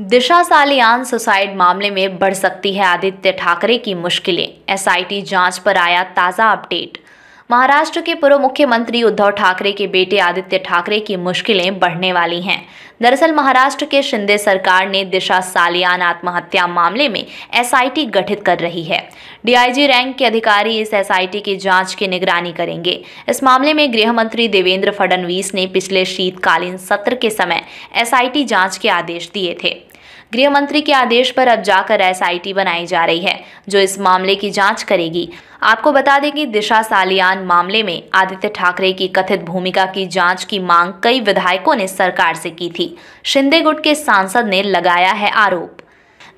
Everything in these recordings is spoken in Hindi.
दिशा सालियान सुसाइड मामले में बढ़ सकती है आदित्य ठाकरे की मुश्किलें एसआईटी जांच पर आया ताज़ा अपडेट महाराष्ट्र के पूर्व मुख्यमंत्री उद्धव ठाकरे के बेटे आदित्य ठाकरे की मुश्किलें बढ़ने वाली हैं दरअसल महाराष्ट्र के शिंदे सरकार ने दिशा सालियान आत्महत्या मामले में एसआईटी गठित कर रही है डीआईजी रैंक के अधिकारी इस एसआईटी की जांच की निगरानी करेंगे इस मामले में गृह मंत्री देवेंद्र फडणवीस ने पिछले शीतकालीन सत्र के समय एसआईटी जांच के आदेश दिए थे गृह मंत्री के आदेश पर अब जाकर एसआईटी बनाई जा रही है जो इस मामले की जांच करेगी आपको बता दें कि दिशा सालियान मामले में आदित्य ठाकरे की कथित भूमिका की जांच की मांग कई विधायकों ने सरकार से की थी शिंदे गुट के सांसद ने लगाया है आरोप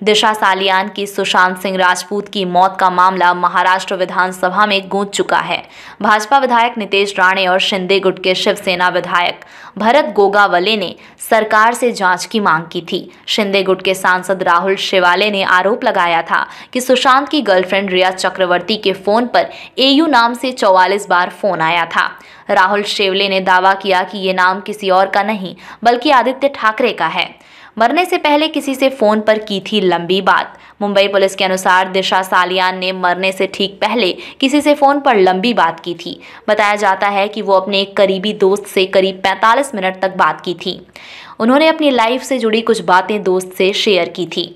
दिशा सालियान की सुशांत सिंह राजपूत की मौत का मामला महाराष्ट्र विधानसभा में गूंज चुका है भाजपा विधायक नितेश राणे और शिंदे गुट के शिवसेना विधायक भरत गोगावले ने सरकार से जांच की मांग की थी शिंदे गुट के सांसद राहुल शिवाले ने आरोप लगाया था कि सुशांत की गर्लफ्रेंड रिया चक्रवर्ती के फोन पर एयू नाम से चौवालीस बार फोन आया था राहुल शेवले ने दावा किया कि ये नाम किसी और का नहीं बल्कि आदित्य ठाकरे का है मरने से पहले किसी से फ़ोन पर की थी लंबी बात मुंबई पुलिस के अनुसार दिशा सालियान ने मरने से ठीक पहले किसी से फ़ोन पर लंबी बात की थी बताया जाता है कि वो अपने एक करीबी दोस्त से करीब 45 मिनट तक बात की थी उन्होंने अपनी लाइफ से जुड़ी कुछ बातें दोस्त से शेयर की थी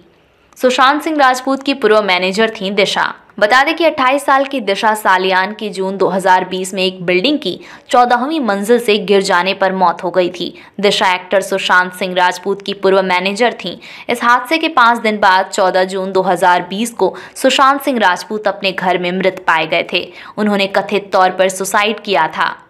सुशांत सिंह राजपूत की पूर्व मैनेजर थीं दिशा बता दें कि 28 साल की दिशा सालियान की जून 2020 में एक बिल्डिंग की चौदहवीं मंजिल से गिर जाने पर मौत हो गई थी दिशा एक्टर सुशांत सिंह राजपूत की पूर्व मैनेजर थी इस हादसे के पाँच दिन बाद 14 जून 2020 को सुशांत सिंह राजपूत अपने घर में मृत पाए गए थे उन्होंने कथित तौर पर सुसाइड किया था